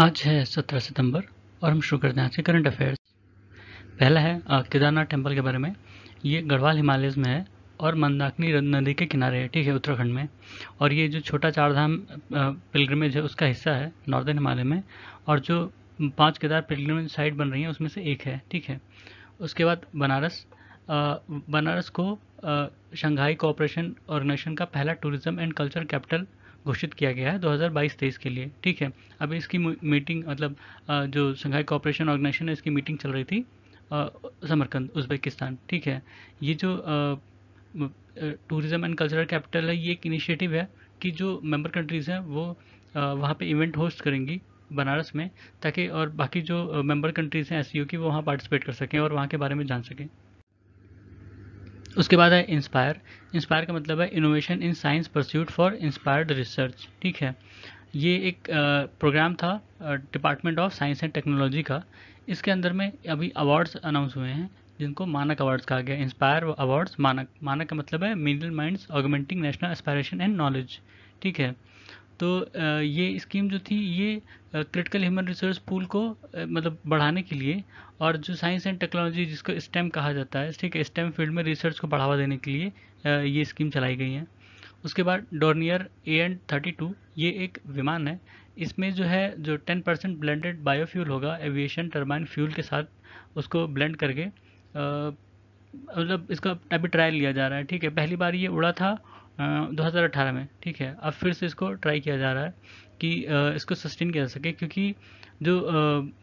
आज है 17 सितंबर और हम शुरू करते हैं आज के करंट अफेयर्स पहला है केदारनाथ टेम्पल के बारे में ये गढ़वाल हिमालयस में है और मंदाकिनी नदी के किनारे है ठीक है उत्तराखंड में और ये जो छोटा चारधाम पिलग्रमेज है उसका हिस्सा है नॉर्दर्न हिमालय में और जो पांच केदार पिलग्रमेज साइट बन रही है उसमें से एक है ठीक है उसके बाद बनारस बनारस को शंघाई कोऑपरेशन ऑर्गेनाइजेशन का पहला टूरिज्म एंड कल्चर कैपिटल घोषित किया गया है 2022-23 के लिए ठीक है अब इसकी मीटिंग मतलब जो शंघाई कॉपरेशन ऑर्गेनाइजेशन है इसकी मीटिंग चल रही थी समरकंद उज्बेकिस्तान ठीक है ये जो टूरिज़्म एंड कल्चरल कैपिटल है ये एक इनिशिएटिव है कि जो मेंबर कंट्रीज़ हैं वो वहाँ पे इवेंट होस्ट करेंगी बनारस में ताकि और बाकी जो मेंबर कंट्रीज़ हैं एस e की वो वहाँ पार्टिसिपेट कर सकें और वहाँ के बारे में जान सकें उसके बाद है इंस्पायर इंस्पायर का मतलब है innovation in science pursuit for inspired research ठीक है ये एक प्रोग्राम था department of science and technology का इसके अंदर में अभी अवार्ड्स अनाउंस हुए हैं जिनको मानक अवार्ड्स कहा गया इंस्पायर अवार्ड्स मानक मानक का मतलब है middle minds augmenting national aspiration and knowledge ठीक है तो ये स्कीम जो थी ये क्रिटिकल ह्यूमन रिसोर्स पूल को मतलब बढ़ाने के लिए और जो साइंस एंड टेक्नोलॉजी जिसको स्टेम कहा जाता है ठीक है स्टेम फील्ड में रिसर्च को बढ़ावा देने के लिए ये स्कीम चलाई गई है उसके बाद Dornier A and thirty two ये एक विमान है इसमें जो है जो टेन परसेंट ब्लेंडेड बायोफ्यूल होगा एविएशन टर्बाइन फ्यूल के साथ उसको ब्लेंड करके मतलब इसका अभी ट्रायल लिया जा रहा है ठीक है पहली बार ये उड़ा था 2018 में ठीक है अब फिर से इसको ट्राई किया जा रहा है कि इसको सस्टेन किया जा सके क्योंकि जो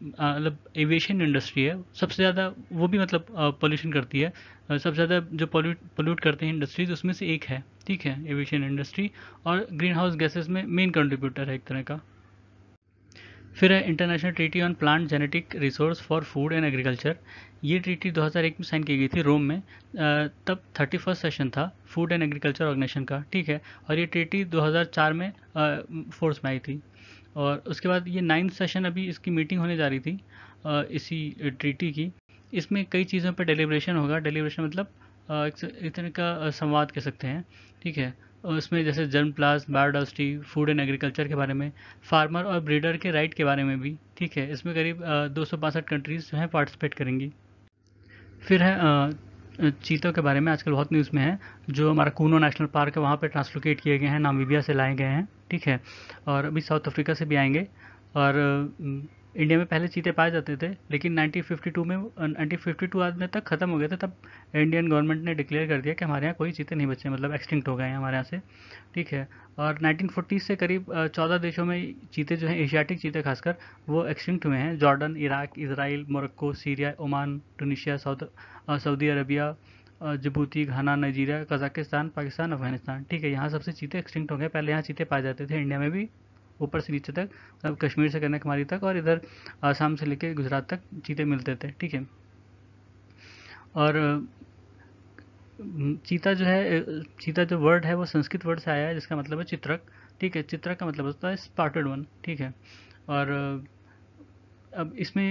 मतलब एविएशन इंडस्ट्री है सबसे ज़्यादा वो भी मतलब पोल्यूशन करती है सबसे ज़्यादा जो पोल्यूट पोल्यूट करते हैं इंडस्ट्रीज उसमें से एक है ठीक है एविएशन इंडस्ट्री और ग्रीन हाउस गैसेज में मेन कंट्रीब्यूटर है एक तरह का फिर है international treaty on plant genetic resource for food and agriculture ये ट्रीटी 2001 में साइन की गई थी रोम में तब थर्टी फर्स्ट सेशन था फूड एंड एग्रीकल्चर ऑर्गेनाइजेशन का ठीक है और ये ट्रीटी 2004 में फोर्स में आई थी और उसके बाद ये नाइन्थ सेशन अभी इसकी मीटिंग होने जा रही थी इसी ट्रीटी की इसमें कई चीज़ों पर डेलीब्रेशन होगा डेलीब्रेशन मतलब एक तरह का संवाद कह सकते हैं ठीक है उसमें जैसे germplasm biodiversity food and agriculture के बारे में फार्मर और ब्रीडर के राइट के बारे में भी ठीक है इसमें करीब दो सौ कंट्रीज़ जो हैं पार्टिसिपेट करेंगी फिर है चीतों के बारे में आजकल बहुत न्यूज़ में है जो हमारा कूनो नेशनल पार्क है वहाँ पर ट्रांसलोकेट किए गए हैं नामीबिया से लाए गए हैं ठीक है और अभी साउथ अफ्रीका से भी आएंगे और इंडिया में पहले चीते पाए जाते थे लेकिन 1952 में 1952 आदमी तक ख़त्म हो गए थे तब इंडियन गवर्नमेंट ने डिक्लेयर कर दिया कि हमारे यहाँ कोई चीते नहीं बचे मतलब एक्सटिंक्ट हो गए हैं हमारे यहाँ से ठीक है और 1940 से करीब 14 देशों में चीते जो हैं एशियाटिक चीते खासकर वो एक्सटिंक्ट हुए हैं Jordan Iraq Israel Morocco Syria Oman Tunisia Saudi Arabia Djibouti Ghana Nigeria Kazakhstan Pakistan Afghanistan ठीक है यहाँ सबसे चीते एक्सटिंक्ट हो गए पहले यहाँ चीते पाए जाते थे इंडिया में भी ऊपर से नीचे तक मतलब कश्मीर से कन्याकुमारी तक और इधर आसाम से लेकर गुजरात तक चीते मिलते थे ठीक है और चीता जो है चीता जो वर्ड है वो संस्कृत वर्ड से आया है जिसका मतलब है चित्रक ठीक है चित्रक का मतलब होता है स्पार्टेड वन ठीक है और अब इसमें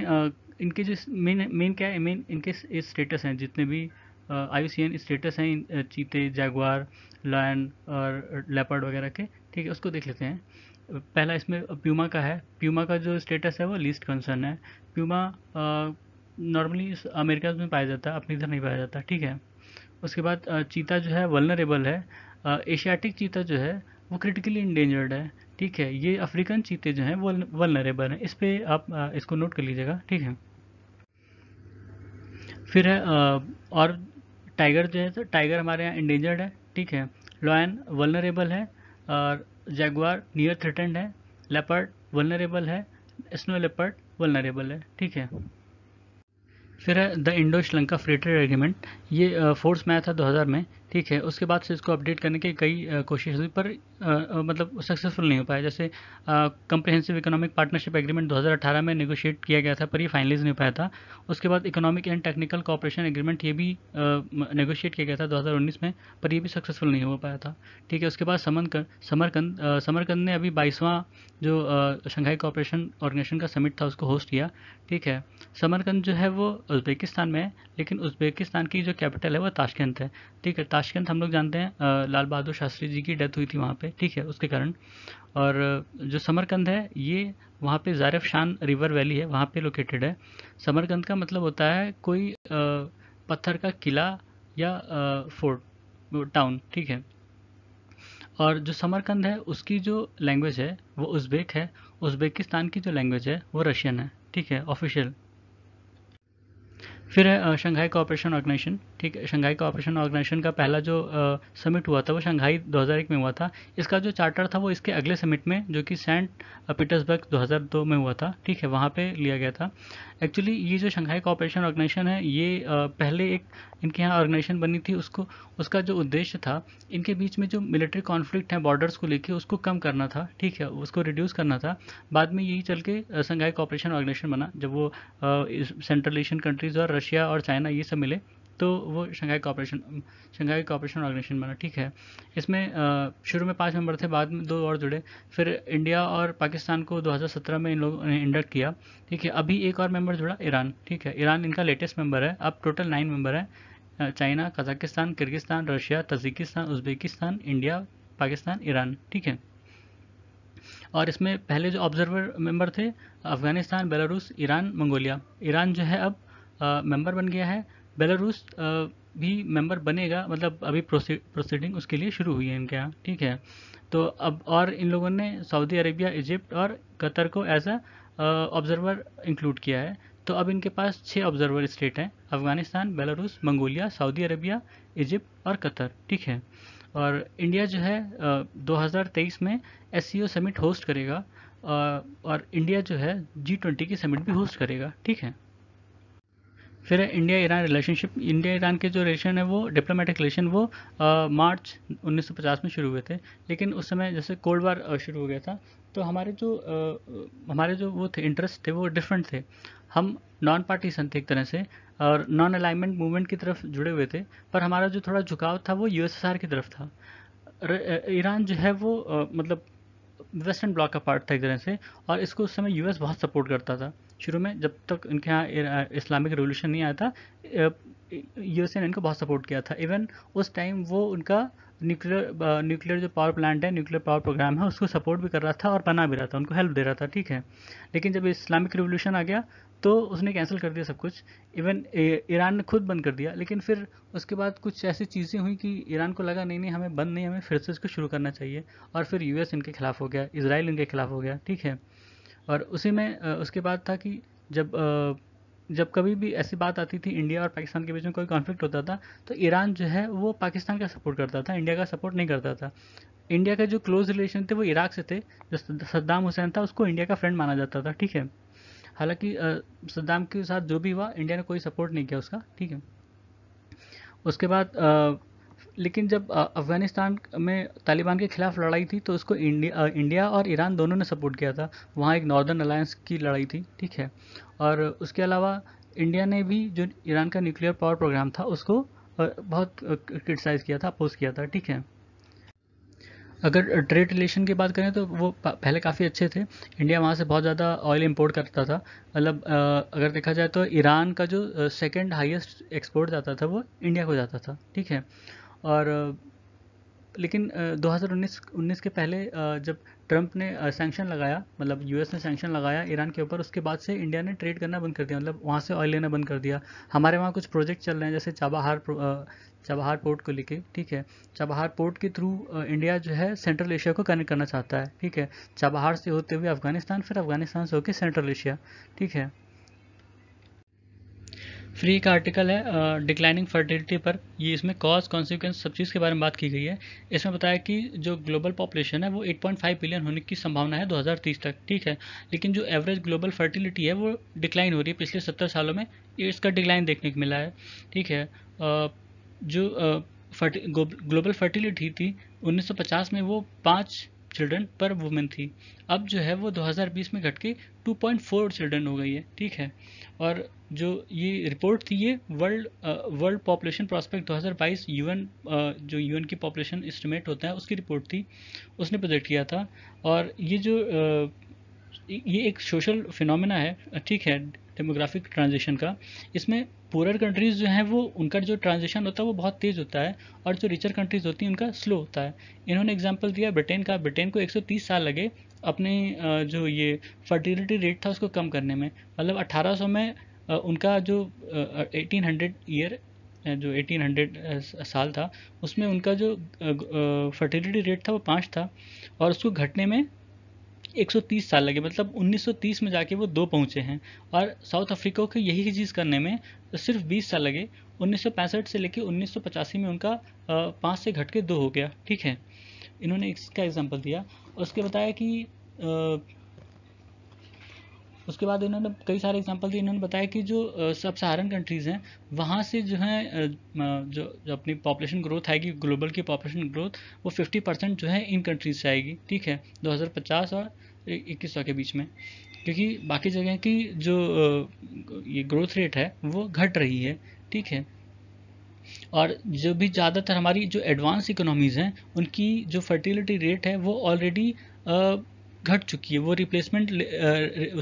इनके जो मेन मेन क्या है मेन इनके स्टेटस हैं जितने भी एन स्टेटस हैं चीते जागवार लायन और लेपर्ड वगैरह के ठीक है उसको देख लेते हैं पहला इसमें प्यूमा का है प्यूमा का जो स्टेटस है वो लीस्ट कंसर्न है प्यूमा नॉर्मली अमेरिका में पाया जाता है अपने इधर नहीं पाया जाता ठीक है उसके बाद चीता जो है वलनरेबल है एशियाटिक चीता जो है वो क्रिटिकली इंडेंजर्ड है ठीक है ये अफ्रीकन चीते जो हैं वो वलनरेबल हैं इस पर आप इसको नोट कर लीजिएगा ठीक है फिर है और टाइगर जो है तो टाइगर हमारे यहाँ इंडेंजर्ड है ठीक है लॉयन वलनरेबल है और जैगवार नियर थ्रेटेंड है लेपर्ड वनरेबल है स्नो लेपर्ड वलनरेबल है ठीक है फिर है the Indo Sri Lanka free trade agreement ये फोर्थ में आया था 2000 में ठीक है उसके बाद से इसको अपडेट करने की कई कोशिश हुई पर आ, मतलब सक्सेसफुल नहीं हो पाया जैसे कंप्रिहेंसिव इकोनॉमिक पार्टनरशिप एग्रीमेंट 2018 में नेगोशिएट किया गया था पर ये फाइनलाइज नहीं हो पाया था उसके बाद economic and technical cooperation agreement ये भी नेगोशिएट किया गया था 2019 में पर ये भी सक्सेसफुल नहीं हो पाया था ठीक है उसके बाद समरकंद समरकंद समरकंद ने अभी बाईसवां जो शंघाई कॉपरेशन ऑर्गेनाइजेशन का समिट था उसको होस्ट किया ठीक है समरकंद जो है वो उज्बेकिस्तान में है लेकिन उज्बेकिस्तान की जो कैपिटल है वो ताशकंद है ठीक है ताशकंद हम लोग जानते हैं लाल बहादुर शास्त्री जी की डेथ हुई थी वहाँ पे ठीक है उसके कारण और जो समरकंद है ये वहाँ पे जारफ शान रिवर वैली है वहाँ पे लोकेटेड है समरकंद का मतलब होता है कोई पत्थर का किला या फोर्ट टाउन ठीक है और जो समरकंद है उसकी जो लैंग्वेज है वो उज़्बेक है उज़्बेकिस्तान की जो लैंग्वेज है वो रशियन है ठीक है ऑफिशियल फिर है शंघाई कॉपरेशन ऑर्गेनाइजेशन ठीक है शंघाई कॉपरेशन ऑर्गेनाइजेशन का पहला जो समिट हुआ था वो शंघाई 2001 में हुआ था इसका जो चार्टर था वो इसके अगले समिट में जो कि सेंट पीटर्सबर्ग 2002 में हुआ था ठीक है वहाँ पे लिया गया था एक्चुअली ये जो शंघाई कॉपरेशन ऑर्गेनाइजेशन है ये पहले एक इनके यहाँ ऑर्गेनाइजेशन बनी थी उसको उसका जो उद्देश्य था इनके बीच में जो मिलिट्री कॉन्फ्लिक्ट है बॉर्डर्स को लेके उसको कम करना था ठीक है उसको रिड्यूस करना था बाद में यही चल के संघाई कॉपरेशन ऑर्गेनाइजेशन बना जब वो सेंट्रल एशियन कंट्रीज़ और रशिया और चाइना ये सब मिले तो वो Shanghai cooperation Shanghai cooperation organization बना ठीक है इसमें शुरू में पाँच मेंबर थे बाद में दो और जुड़े फिर इंडिया और पाकिस्तान को 2017 में इन लोगों ने इंडक्ट किया ठीक है अभी एक और मेंबर जुड़ा ईरान ठीक है ईरान इनका लेटेस्ट मेंबर है अब टोटल नाइन मेंबर है China Kazakhstan Kyrgyzstan Russia Tajikistan Uzbekistan India Pakistan Iran ठीक है और इसमें पहले जो ऑब्जर्वर मेंबर थे Afghanistan Belarus Iran Mongolia Iran जो है अब मेंबर बन गया है बेलारूस भी मेंबर बनेगा मतलब अभी प्रोसीडिंग उसके लिए शुरू हुई है इनके यहाँ ठीक है तो अब और इन लोगों ने सऊदी अरेबिया इजिप्ट और कतर को एज अ ऑब्जर्वर इंक्लूड किया है तो अब इनके पास छः ऑब्जर्वर स्टेट हैं Afghanistan Belarus Mongolia Saudi Arabia Egypt और कतर ठीक है और इंडिया जो है 2023 में एस समिट होस्ट करेगा और इंडिया जो है जी ट्वेंटी की समिट भी होस्ट करेगा ठीक है फिर India Iran relationship India Iran के जो रिलेशन है वो डिप्लोमेटिक रिलेशन वो आ, मार्च 1950 में शुरू हुए थे लेकिन उस समय जैसे कोल्ड वार शुरू हो गया था तो हमारे जो आ, हमारे जो वो थे इंटरेस्ट थे वो डिफरेंट थे हम नॉन पार्टीसन थे एक तरह से और नॉन अलाइनमेंट मूवमेंट की तरफ जुड़े हुए थे पर हमारा जो थोड़ा झुकाव था वो यूएसएसआर की तरफ था ईरान जो है वो आ, मतलब वेस्टर्न ब्लॉक का पार्ट था एक तरह से और इसको उस समय यूएस बहुत सपोर्ट करता था शुरू में जब तक इनके यहाँ इस्लामिक रेवोल्यूशन नहीं आया था यूएस ने इनको बहुत सपोर्ट किया था इवन उस टाइम वो उनका न्यूक्लियर न्यूक्लियर जो पावर प्लांट है न्यूक्लियर पावर प्रोग्राम है उसको सपोर्ट भी कर रहा था और बना भी रहा था उनको हेल्प दे रहा था ठीक है लेकिन जब इस्लामिक रिवोल्यूशन आ गया तो उसने कैंसिल कर दिया सब कुछ इवन ईरान ने खुद बंद कर दिया लेकिन फिर उसके बाद कुछ ऐसी चीज़ें हुई कि ईरान को लगा नहीं नहीं हमें बंद नहीं हमें फिर से इसको शुरू करना चाहिए और फिर यूएस इनके खिलाफ हो गया इसराइल इनके खिलाफ हो गया ठीक है और उसी में उसके बाद था कि जब जब कभी भी ऐसी बात आती थी इंडिया और पाकिस्तान के बीच में कोई कॉन्फ्लिक्ट होता था तो ईरान जो है वो पाकिस्तान का सपोर्ट करता था इंडिया का सपोर्ट नहीं करता था इंडिया का जो क्लोज रिलेशन थे वो इराक से थे जो सद्दाम हुसैन था उसको इंडिया का फ्रेंड माना जाता था ठीक है हालांकि सद्दाम के साथ जो भी हुआ इंडिया ने कोई सपोर्ट नहीं किया उसका ठीक है उसके बाद लेकिन जब अफ़गानिस्तान में तालिबान के खिलाफ लड़ाई थी तो उसको इंडिया इंडिया और ईरान दोनों ने सपोर्ट किया था वहाँ एक नॉर्दर्न अलायंस की लड़ाई थी ठीक है और उसके अलावा इंडिया ने भी जो ईरान का न्यूक्लियर पावर प्रोग्राम था उसको बहुत क्रिटिसाइज़ किया था अपोज किया था ठीक है अगर ट्रेड रिलेशन की बात करें तो वो पहले काफ़ी अच्छे थे इंडिया वहाँ से बहुत ज़्यादा ऑयल इंपोर्ट करता था मतलब अगर देखा जाए तो ईरान का जो सेकेंड हाईएस्ट एक्सपोर्ट जाता था वो इंडिया को जाता था ठीक है और लेकिन 2019 19 के पहले जब ट्रंप ने सैंक्शन लगाया मतलब यूएस ने सैंक्शन लगाया ईरान के ऊपर उसके बाद से इंडिया ने ट्रेड करना बंद कर दिया मतलब वहाँ से ऑयल लेना बंद कर दिया हमारे वहाँ कुछ प्रोजेक्ट चल रहे हैं जैसे चाबाहार चाबाहार पोर्ट को लेके ठीक है चाबाहार पोर्ट के थ्रू इंडिया जो है सेंट्रल एशिया को कनेक्ट करना चाहता है ठीक है चाबाहार से होते हुए अफगानिस्तान फिर अफगानिस्तान से होकर सेंट्रल एशिया ठीक है फ्री का आर्टिकल है डिक्लाइनिंग फर्टिलिटी पर ये इसमें कॉज कॉन्सिक्वेंस सब चीज़ के बारे में बात की गई है इसमें बताया कि जो ग्लोबल पॉपुलेशन है वो 8.5 बिलियन होने की संभावना है 2030 तक ठीक है लेकिन जो एवरेज ग्लोबल फर्टिलिटी है वो डिक्लाइन हो रही है पिछले सत्तर सालों में इसका डिक्लाइन देखने को मिला है ठीक है जो फर्टि ग्लोबल फर्टिलिटी थी उन्नीस में वो पाँच चिल्ड्रन पर वुमेन थी अब जो है वो 2020 में घट के 2.4 चिल्ड्रन हो गई है ठीक है और जो ये रिपोर्ट थी ये world world population prospect 2022 UN जो यूएन की पॉपुलेशन एस्टिमेट होता है उसकी रिपोर्ट थी उसने प्रोजेक्ट किया था और ये जो आ, ये एक सोशल फिनोमेना है ठीक है डेमोग्राफिक ट्रांजिशन का इसमें पुअर कंट्रीज़ जो हैं वो उनका जो ट्रांजिशन होता है वो बहुत तेज़ होता है और जो रिचर कंट्रीज़ होती हैं उनका स्लो होता है इन्होंने एग्जाम्पल दिया ब्रिटेन का ब्रिटेन को 130 साल लगे अपने जो ये फर्टिलिटी रेट था उसको कम करने में मतलब 1800 में उनका जो 1800 ईयर जो 1800 साल था उसमें उनका जो फर्टिलिटी रेट था वो पाँच था और उसको घटने में 130 साल लगे मतलब 1930 में जाके वो दो पहुँचे हैं और साउथ अफ्रीका को यही चीज़ करने में सिर्फ 20 साल लगे उन्नीस से लेके उन्नीस में उनका पाँच से घट के दो हो गया ठीक है इन्होंने इसका एग्जाम्पल दिया उसके बताया कि उसके बाद इन्होंने कई सारे एग्जाम्पल दिए इन्होंने बताया कि जो सब सहारन कंट्रीज़ हैं वहाँ से जो है जो जो अपनी पॉपुलेशन ग्रोथ आएगी ग्लोबल की पॉपुलेशन ग्रोथ वो फिफ्टी परसेंट जो है इन कंट्रीज से आएगी ठीक है दो हज़ार पचास और इक्कीस सौ के बीच में क्योंकि बाकी जगह की जो ये ग्रोथ रेट है वो घट रही है ठीक है और जो भी ज़्यादातर हमारी जो एडवांस इकोनॉमीज़ हैं उनकी जो फर्टिलिटी रेट है वो ऑलरेडी घट चुकी है वो रिप्लेसमेंट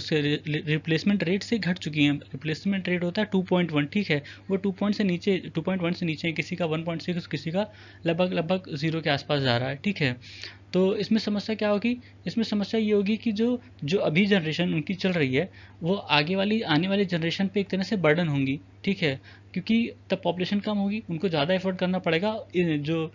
उससे रिप्लेसमेंट रेट से घट चुकी हैं रिप्लेसमेंट रेट होता है टू पॉइंट वन ठीक है वो टू पॉइंट से नीचे टू पॉइंट वन से नीचे है किसी का वन पॉइंट सिक्स किसी का लगभग लगभग जीरो के आसपास जा रहा है ठीक है तो इसमें समस्या क्या होगी इसमें समस्या ये होगी कि जो जो अभी जनरेशन उनकी चल रही है वो आगे वाली आने वाली जनरेशन पे एक तरह से बर्डन होंगी ठीक है क्योंकि तब पॉपुलेशन कम होगी उनको ज़्यादा एफर्ट करना पड़ेगा जो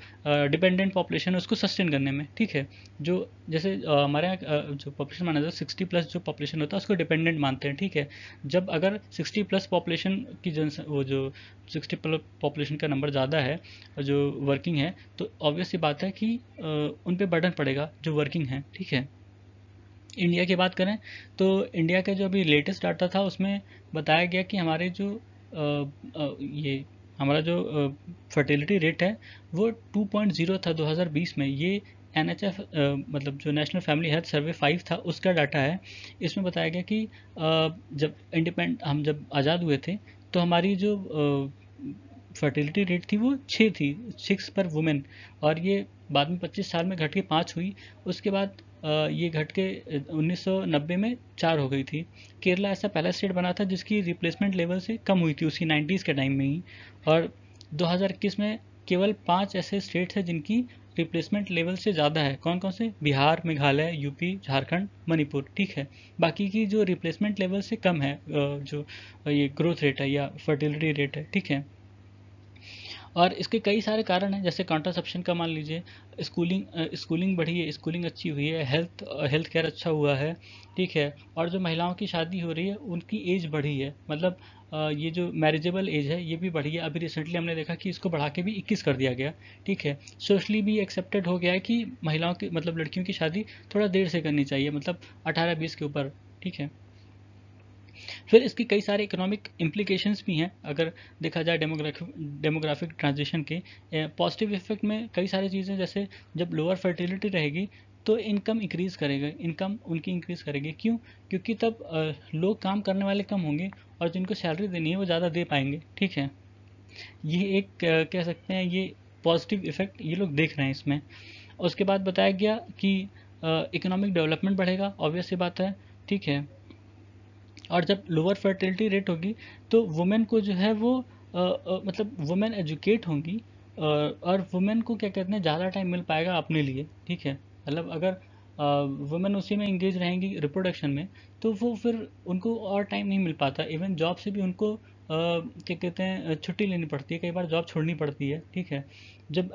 डिपेंडेंट पॉपुलेशन है उसको सस्टेन करने में ठीक है जो जैसे हमारे यहाँ जो पॉपुलेशन माना जाता है सिक्सटी प्लस जो पॉपुलेशन होता है उसको डिपेंडेंट मानते हैं ठीक है जब अगर सिक्सटी प्लस पॉपुलेशन की जन वो जो सिक्सटी प्लस पॉपुलेशन का नंबर ज़्यादा है जो वर्किंग है तो ऑब्वियस ये बात है कि उन पर बर्डन पड़ेगा जो वर्किंग है ठीक है इंडिया की बात करें तो इंडिया का जो अभी लेटेस्ट डाटा था उसमें बताया गया कि हमारे जो आ, आ, ये हमारा जो फर्टिलिटी रेट है वो 2.0 था 2020 में ये एन एच एफ मतलब जो national family health survey five था उसका डाटा है इसमें बताया गया कि आ, जब इंडिपेंड हम जब आज़ाद हुए थे तो हमारी जो फर्टिलिटी रेट थी वो छः थी सिक्स पर वुमेन और ये बाद में पच्चीस साल में घट के पाँच हुई उसके बाद ये घट के 1990 में चार हो गई थी केरला ऐसा पहला स्टेट बना था जिसकी रिप्लेसमेंट लेवल से कम हुई थी उसी 90s के टाइम में ही और 2021 में केवल पांच ऐसे स्टेट्स हैं जिनकी रिप्लेसमेंट लेवल से ज़्यादा है कौन कौन से बिहार मेघालय यूपी झारखंड मणिपुर ठीक है बाकी की जो रिप्लेसमेंट लेवल से कम है जो ये ग्रोथ रेट है या फर्टिलिटी रेट है ठीक है और इसके कई सारे कारण हैं जैसे कॉन्ट्रासेप्शन का मान लीजिए स्कूलिंग स्कूलिंग बढ़ी है स्कूलिंग अच्छी हुई है हेल्थ हेल्थ केयर अच्छा हुआ है ठीक है और जो महिलाओं की शादी हो रही है उनकी एज बढ़ी है मतलब ये जो मैरिजेबल एज है ये भी बढ़ी है अभी रिसेंटली हमने देखा कि इसको बढ़ा के भी इक्कीस कर दिया गया ठीक है सोशली भी एक्सेप्टेड हो गया है कि महिलाओं की मतलब लड़कियों की शादी थोड़ा देर से करनी चाहिए मतलब अठारह बीस के ऊपर ठीक है फिर इसकी कई सारे इकोनॉमिक इम्प्लीकेशंस भी हैं अगर देखा जाए डेमोग्राफिक डेमोग्राफिक ट्रांजिशन के पॉजिटिव इफेक्ट में कई सारी चीज़ें जैसे जब लोअर फर्टिलिटी रहेगी तो इनकम इंक्रीज़ करेगा इनकम उनकी इंक्रीज़ करेगी क्यों क्योंकि तब लोग काम करने वाले कम होंगे और जिनको सैलरी देनी है वो ज़्यादा दे पाएंगे ठीक है ये एक कह सकते हैं ये पॉजिटिव इफेक्ट ये लोग देख रहे हैं इसमें उसके बाद बताया गया कि इकोनॉमिक डेवलपमेंट बढ़ेगा ऑब्वियस ये बात है ठीक है और जब लोअर फर्टिलिटी रेट होगी तो वुमेन को जो है वो आ, आ, मतलब वुमेन एजुकेट होंगी और वुमेन को क्या कहते हैं ज़्यादा टाइम मिल पाएगा अपने लिए ठीक है मतलब अगर वुमेन उसी में इंगेज रहेंगी रिप्रोडक्शन में तो वो फिर उनको और टाइम नहीं मिल पाता इवन जॉब से भी उनको क्या कहते हैं छुट्टी लेनी पड़ती है कई बार जॉब छोड़नी पड़ती है ठीक है जब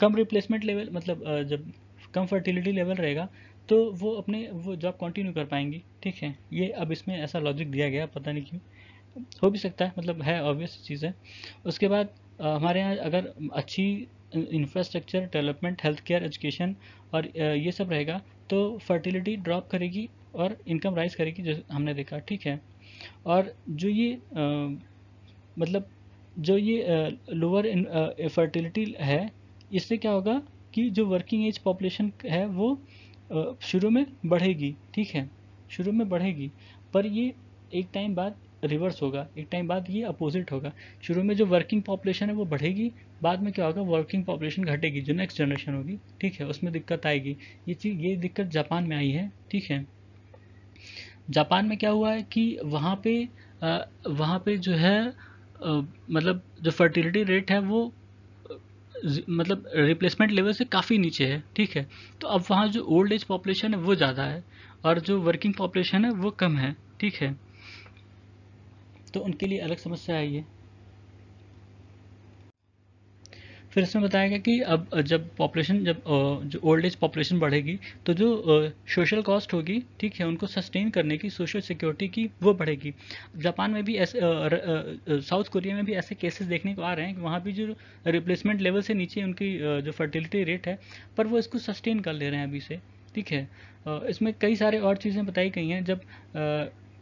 कम रिप्लेसमेंट लेवल मतलब जब कम फर्टिलिटी लेवल रहेगा तो वो अपने वो जॉब कंटिन्यू कर पाएंगी ठीक है ये अब इसमें ऐसा लॉजिक दिया गया पता नहीं क्यों हो भी सकता है मतलब है ऑब्वियस चीज़ है उसके बाद आ, हमारे यहाँ अगर अच्छी infrastructure development health care education और ये सब रहेगा तो फर्टिलिटी ड्रॉप करेगी और इनकम राइज करेगी जो हमने देखा ठीक है और जो ये आ, मतलब जो ये लोअर फर्टिलिटी है इससे क्या होगा कि जो वर्किंग एज पॉपुलेशन है वो शुरू में बढ़ेगी ठीक है शुरू में बढ़ेगी पर ये एक टाइम बाद रिवर्स होगा एक टाइम बाद ये अपोजिट होगा शुरू में जो वर्किंग पॉपुलेशन है वो बढ़ेगी बाद में क्या होगा वर्किंग पॉपुलेशन घटेगी जो नेक्स्ट जनरेशन होगी ठीक है उसमें दिक्कत आएगी ये चीज़ ये दिक्कत जापान में आई है ठीक है जापान में क्या हुआ है कि वहाँ पे आ, वहाँ पे जो है आ, मतलब जो फर्टिलिटी रेट है वो मतलब रिप्लेसमेंट लेवल से काफ़ी नीचे है ठीक है तो अब वहाँ जो ओल्ड एज पॉपुलेशन है वो ज़्यादा है और जो वर्किंग पॉपुलेशन है वो कम है ठीक है तो उनके लिए अलग समस्या आई है फिर इसमें बताया गया कि अब जब पॉपुलेशन जब जो ओल्ड एज पॉपुलेशन बढ़ेगी तो जो सोशल कॉस्ट होगी ठीक है उनको सस्टेन करने की सोशल सिक्योरिटी की वो बढ़ेगी जापान में भी ऐसे साउथ कोरिया में भी ऐसे केसेस देखने को आ रहे हैं कि वहाँ भी जो रिप्लेसमेंट लेवल से नीचे उनकी जो फर्टिलिटी रेट है पर वो इसको सस्टेन कर ले रहे हैं अभी से ठीक है इसमें कई सारे और चीज़ें बताई गई हैं जब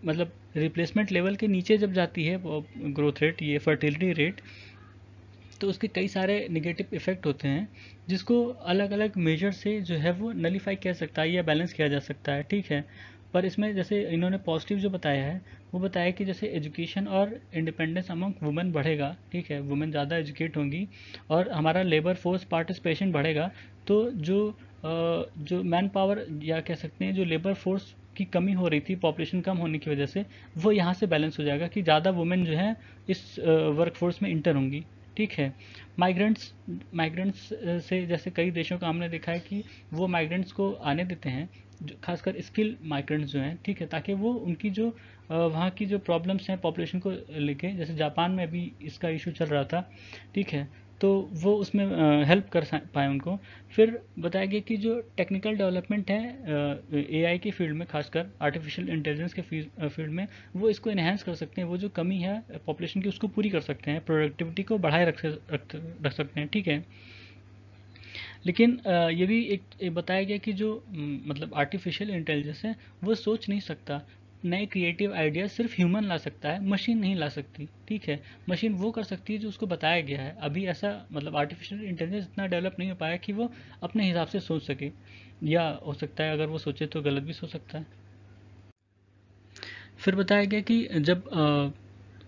मतलब रिप्लेसमेंट लेवल के नीचे जब जाती है ग्रोथ रेट ये फर्टिलिटी रेट तो उसके कई सारे निगेटिव इफ़ेक्ट होते हैं जिसको अलग अलग मेजर से जो है वो नलीफाई किया सकता है या बैलेंस किया जा सकता है ठीक है पर इसमें जैसे इन्होंने पॉजिटिव जो बताया है वो बताया कि जैसे एजुकेशन और इंडिपेंडेंस अमंग वुमेन बढ़ेगा ठीक है वुमेन ज़्यादा एजुकेट होंगी और हमारा लेबर फोर्स पार्टिसिपेशन बढ़ेगा तो जो जो मैन पावर या कह सकते हैं जो लेबर फोर्स की कमी हो रही थी पॉपुलेशन कम होने की वजह से वो यहाँ से बैलेंस हो जाएगा कि ज़्यादा वुमेन जो है इस वर्क फोर्स में इंटर होंगी ठीक है माइग्रेंट्स माइग्रेंट्स से जैसे कई देशों का हमने देखा है कि वो माइग्रेंट्स को आने देते हैं खासकर स्किल माइग्रेंट्स जो हैं ठीक है ताकि वो उनकी जो वहाँ की जो प्रॉब्लम्स हैं पॉपुलेशन को लेके जैसे जापान में अभी इसका इशू चल रहा था ठीक है तो वो उसमें हेल्प कर पाए उनको फिर बताया गया कि जो टेक्निकल डेवलपमेंट है ए आई के फील्ड में खासकर आर्टिफिशियल इंटेलिजेंस के फील्ड में वो इसको इन्हेंस कर सकते हैं वो जो कमी है पॉपुलेशन की उसको पूरी कर सकते हैं प्रोडक्टिविटी को बढ़ाए रख रख सकते हैं ठीक है लेकिन ये भी एक बताया गया कि जो मतलब आर्टिफिशियल इंटेलिजेंस है वो सोच नहीं सकता नए क्रिएटिव आइडिया सिर्फ ह्यूमन ला सकता है मशीन नहीं ला सकती ठीक है मशीन वो कर सकती है जो उसको बताया गया है अभी ऐसा मतलब आर्टिफिशियल इंटेलिजेंस इतना डेवलप नहीं हो पाया कि वो अपने हिसाब से सोच सके या हो सकता है अगर वो सोचे तो गलत भी सोच सकता है फिर बताया गया कि जब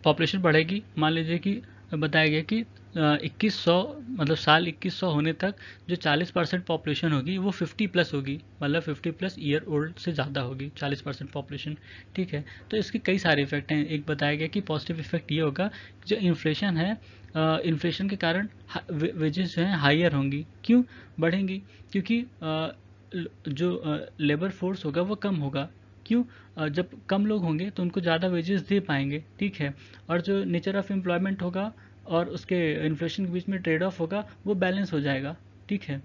पॉपुलेशन बढ़ेगी मान लीजिए कि बताया गया कि इक्कीस सौ मतलब साल इक्कीस सौ होने तक जो चालीस परसेंट पॉपुलेशन होगी वो फिफ्टी प्लस होगी मतलब फिफ्टी प्लस ईयर ओल्ड से ज़्यादा होगी चालीस परसेंट पॉपुलेशन ठीक है तो इसके कई सारे इफेक्ट हैं एक बताया गया कि पॉजिटिव इफेक्ट ये होगा जो इन्फ्लेशन है इन्फ्लेशन के कारण वेजेस जो हैं हाइयर होंगी क्यों बढ़ेंगी क्योंकि जो लेबर फोर्स होगा वो कम होगा क्यों जब कम लोग होंगे तो उनको ज़्यादा वेजेस दे पाएंगे ठीक है और जो नेचर ऑफ एम्प्लॉयमेंट होगा और उसके इन्फ्लेशन के बीच में ट्रेड ऑफ होगा वो बैलेंस हो जाएगा ठीक है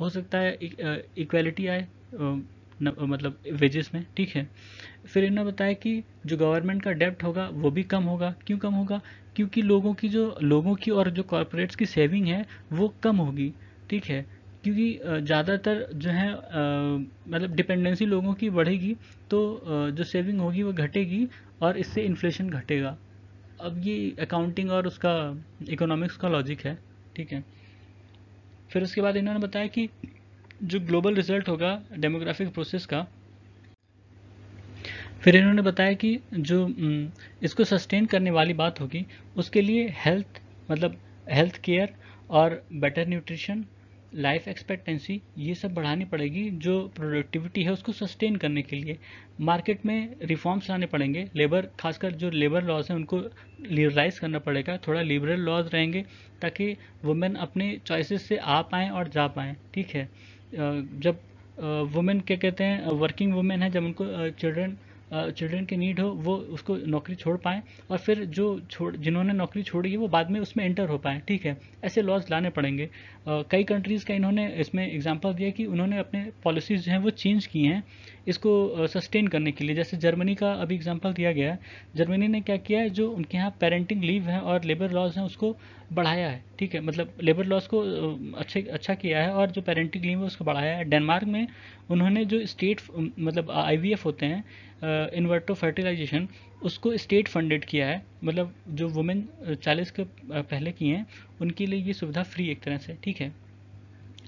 हो सकता है इक्वलिटी आए न, मतलब वेजेस में ठीक है फिर इन्होंने बताया कि जो गवर्नमेंट का डेप्ट होगा वो भी कम होगा क्यों कम होगा क्योंकि लोगों की जो लोगों की और जो कॉरपोरेट्स की सेविंग है वो कम होगी ठीक है क्योंकि ज़्यादातर जो है मतलब डिपेंडेंसी लोगों की बढ़ेगी तो जो सेविंग होगी वो घटेगी और इससे इन्फ्लेशन घटेगा अब ये अकाउंटिंग और उसका इकोनॉमिक्स का लॉजिक है ठीक है फिर उसके बाद इन्होंने बताया कि जो ग्लोबल रिजल्ट होगा डेमोग्राफिक प्रोसेस का फिर इन्होंने बताया कि जो इसको सस्टेन करने वाली बात होगी उसके लिए हेल्थ मतलब हेल्थ केयर और बेटर न्यूट्रिशन लाइफ एक्सपेक्टेंसी ये सब बढ़ानी पड़ेगी जो प्रोडक्टिविटी है उसको सस्टेन करने के लिए मार्केट में रिफॉर्म्स लाने पड़ेंगे लेबर खासकर जो लेबर लॉज हैं उनको लिबरलाइज करना पड़ेगा थोड़ा लिबरल लॉज रहेंगे ताकि वुमेन अपने चॉइसेस से आ पाएँ और जा पाएँ ठीक है जब वुमेन क्या कहते हैं वर्किंग वुमेन है जब उनको चिल्ड्रन uh, चिल्ड्रन की नीड हो वो उसको नौकरी छोड़ पाएँ और फिर जो छोड़ जिन्होंने नौकरी छोड़ी है वो बाद में उसमें एंटर हो पाएँ ठीक है ऐसे लॉज लाने पड़ेंगे कई कंट्रीज़ का इन्होंने इसमें एग्जाम्पल दिया कि उन्होंने अपने पॉलिसीज़ हैं वो चेंज की हैं इसको सस्टेन करने के लिए जैसे जर्मनी का अभी एग्जाम्पल दिया गया है जर्मनी ने क्या किया है जो उनके यहाँ पेरेंटिंग लीव है और लेबर लॉज हैं उसको बढ़ाया है ठीक है मतलब लेबर लॉज को अच्छे अच्छा किया है और जो पेरेंटिंग लीव है उसको बढ़ाया है डेनमार्क में उन्होंने जो स्टेट मतलब आई होते हैं इन्वर्टो फर्टिलाइजेशन उसको स्टेट फंडेड किया है मतलब जो वुमेन चालीस के पहले की हैं उनके लिए ये सुविधा फ्री एक तरह से ठीक है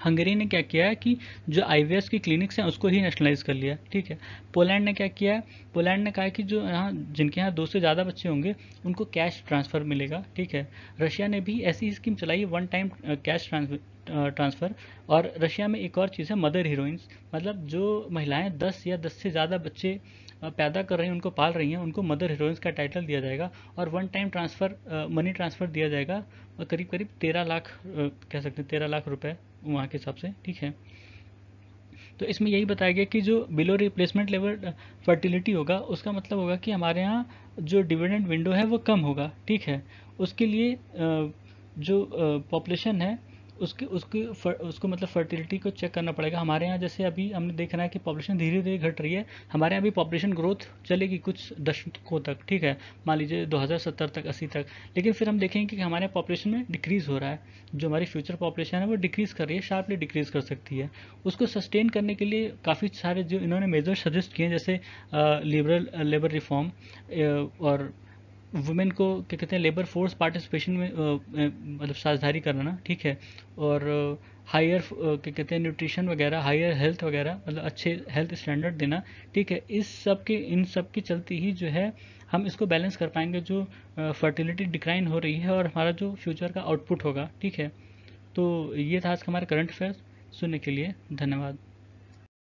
हंगरी ने क्या किया है कि जो आई की क्लिनिक्स हैं उसको ही नेशनलाइज कर लिया ठीक है पोलैंड ने क्या किया है पोलैंड ने कहा है कि जो यहाँ जिनके यहाँ दो से ज़्यादा बच्चे होंगे उनको कैश ट्रांसफ़र मिलेगा ठीक है रशिया ने भी ऐसी स्कीम चलाई है one time cash transfer transfer और रशिया में एक और चीज़ है मदर हीरोइंस मतलब जो महिलाएं दस या दस से ज़्यादा बच्चे पैदा कर रही हैं उनको पाल रही हैं उनको मदर हीरोइंस का टाइटल दिया जाएगा और one time transfer money transfer दिया जाएगा करीब करीब तेरह लाख कह सकते हैं तेरह लाख रुपए वहाँ के हिसाब से ठीक है तो इसमें यही बताया गया कि जो बिलो रिप्लेसमेंट लेवल फर्टिलिटी होगा उसका मतलब होगा कि हमारे यहाँ जो डिविडेंड विंडो है वो कम होगा ठीक है उसके लिए जो पॉपुलेशन है उसके उसकी फर, उसको मतलब फर्टिलिटी को चेक करना पड़ेगा हमारे यहाँ जैसे अभी हमने देखना है कि पॉपुलेशन धीरे धीरे घट रही है हमारे यहाँ भी पॉपुलेशन ग्रोथ चलेगी कुछ दशकों तक ठीक है मान लीजिए 2070 तक 80 तक लेकिन फिर हम देखेंगे कि हमारे यहाँ पॉपुलेशन में डिक्रीज़ हो रहा है जो हमारी फ्यूचर पॉपुलेशन है वो डिक्रीज़ कर रही है शार्पली डिक्रीज़ कर सकती है उसको सस्टेन करने के लिए काफ़ी सारे जो इन्होंने मेजर सजेस्ट किए हैं जैसे लिबरल लेबर रिफॉर्म और वुमेन को क्या कहते हैं लेबर फोर्स पार्टिसिपेशन में मतलब साझेदारी करना ठीक है और हायर क्या कहते हैं न्यूट्रिशन वगैरह हायर हेल्थ वगैरह मतलब अच्छे हेल्थ स्टैंडर्ड देना ठीक है इस सब के इन सब के चलते ही जो है हम इसको बैलेंस कर पाएंगे जो फर्टिलिटी डिक्लाइन हो रही है और हमारा जो फ्यूचर का आउटपुट होगा ठीक है तो ये था आज का हमारा करंट अफेयर सुनने के लिए धन्यवाद